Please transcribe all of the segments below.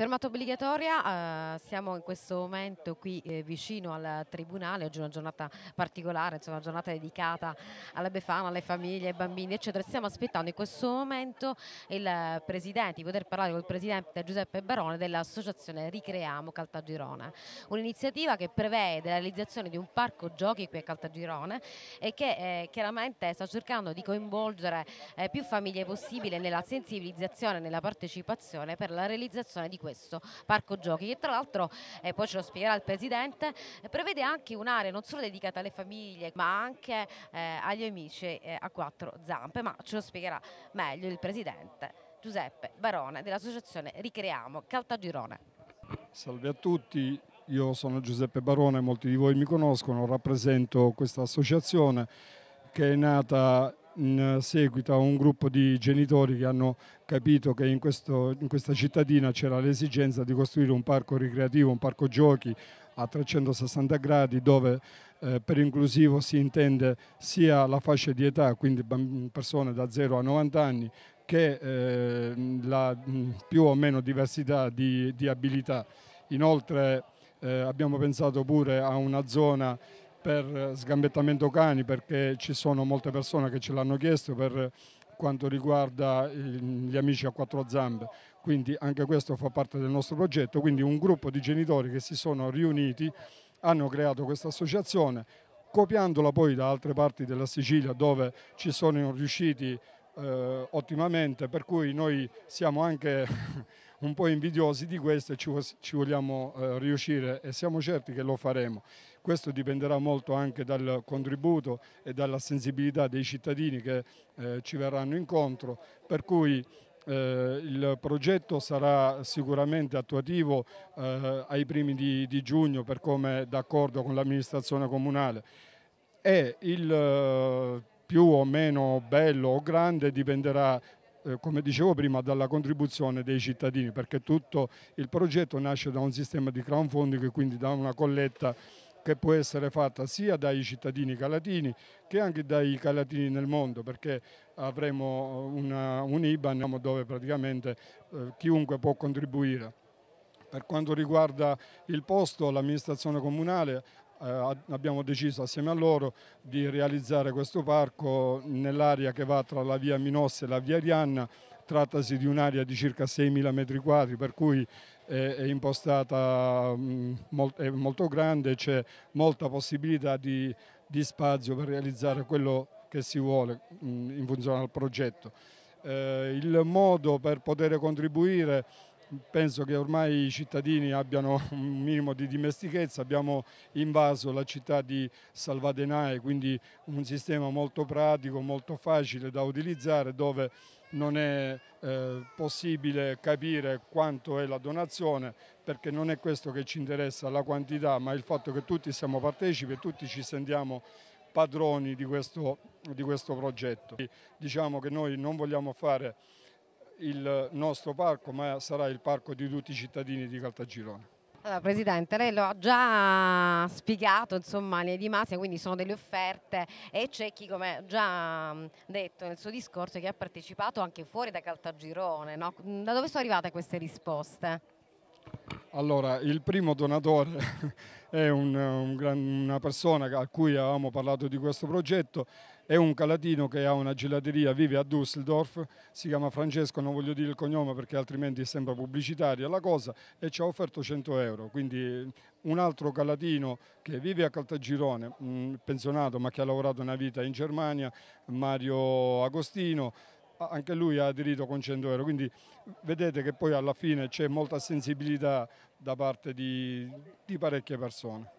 Fermata obbligatoria, eh, siamo in questo momento qui eh, vicino al Tribunale, oggi è una giornata particolare, insomma una giornata dedicata alla Befana, alle famiglie, ai bambini eccetera. Stiamo aspettando in questo momento il Presidente, di poter parlare con il Presidente Giuseppe Barone dell'associazione Ricreiamo Caltagirone, un'iniziativa che prevede la realizzazione di un parco giochi qui a Caltagirone e che eh, chiaramente sta cercando di coinvolgere eh, più famiglie possibile nella sensibilizzazione, nella partecipazione per la realizzazione di questo questo parco giochi che tra l'altro, eh, poi ce lo spiegherà il Presidente, prevede anche un'area non solo dedicata alle famiglie ma anche eh, agli amici eh, a quattro zampe, ma ce lo spiegherà meglio il Presidente. Giuseppe Barone dell'associazione Ricreiamo Caltagirone. Salve a tutti, io sono Giuseppe Barone, molti di voi mi conoscono, rappresento questa associazione che è nata in seguito a un gruppo di genitori che hanno capito che in, questo, in questa cittadina c'era l'esigenza di costruire un parco ricreativo, un parco giochi a 360 gradi dove eh, per inclusivo si intende sia la fascia di età, quindi persone da 0 a 90 anni, che eh, la più o meno diversità di, di abilità. Inoltre eh, abbiamo pensato pure a una zona per eh, sgambettamento cani perché ci sono molte persone che ce l'hanno chiesto per quanto riguarda gli amici a quattro zampe, quindi anche questo fa parte del nostro progetto, quindi un gruppo di genitori che si sono riuniti hanno creato questa associazione, copiandola poi da altre parti della Sicilia dove ci sono riusciti eh, ottimamente, per cui noi siamo anche un po' invidiosi di questo e ci, ci vogliamo eh, riuscire e siamo certi che lo faremo. Questo dipenderà molto anche dal contributo e dalla sensibilità dei cittadini che eh, ci verranno incontro, per cui eh, il progetto sarà sicuramente attuativo eh, ai primi di, di giugno per come d'accordo con l'amministrazione comunale e il eh, più o meno bello o grande dipenderà eh, come dicevo prima, dalla contribuzione dei cittadini, perché tutto il progetto nasce da un sistema di crowdfunding e quindi da una colletta che può essere fatta sia dai cittadini calatini che anche dai calatini nel mondo perché avremo eh, una, un IBAN diciamo, dove praticamente eh, chiunque può contribuire. Per quanto riguarda il posto, l'amministrazione comunale eh, abbiamo deciso assieme a loro di realizzare questo parco nell'area che va tra la via Minosse e la via Arianna trattasi di un'area di circa 6.000 metri quadri per cui è, impostata mm, è molto grande, c'è molta possibilità di, di, spazio per realizzare quello che si vuole mm, in funzione al progetto. Eh, il modo per poter contribuire penso che ormai i cittadini abbiano un minimo di dimestichezza, abbiamo invaso la città di Salvadenae, quindi un sistema molto pratico, molto facile da utilizzare dove non è eh, possibile capire quanto è la donazione perché non è questo che ci interessa, la quantità, ma il fatto che tutti siamo partecipi e tutti ci sentiamo padroni di questo, di questo progetto. Diciamo che noi non vogliamo fare il nostro parco, ma sarà il parco di tutti i cittadini di Caltagirone. Allora, Presidente, lei lo ha già spiegato insomma, le Masia, quindi sono delle offerte e c'è chi, come ha già detto nel suo discorso, che ha partecipato anche fuori da Caltagirone. No? Da dove sono arrivate queste risposte? Allora, il primo donatore è un, un gran, una persona a cui avevamo parlato di questo progetto, è un calatino che ha una gelateria, vive a Düsseldorf, si chiama Francesco, non voglio dire il cognome perché altrimenti sembra pubblicitaria la cosa, e ci ha offerto 100 euro. Quindi un altro calatino che vive a Caltagirone, pensionato ma che ha lavorato una vita in Germania, Mario Agostino, anche lui ha aderito con 100 euro, quindi vedete che poi alla fine c'è molta sensibilità da parte di, di parecchie persone.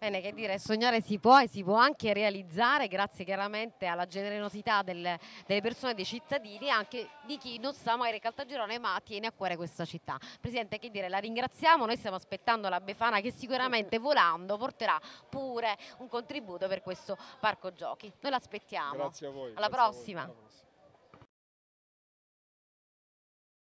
Bene, che dire, sognare si può e si può anche realizzare grazie chiaramente alla generosità del, delle persone, dei cittadini e anche di chi non sa magari Caltagirone ma tiene a cuore questa città. Presidente, che dire, la ringraziamo, noi stiamo aspettando la Befana che sicuramente volando porterà pure un contributo per questo parco giochi. Noi l'aspettiamo. Grazie a voi. Alla prossima.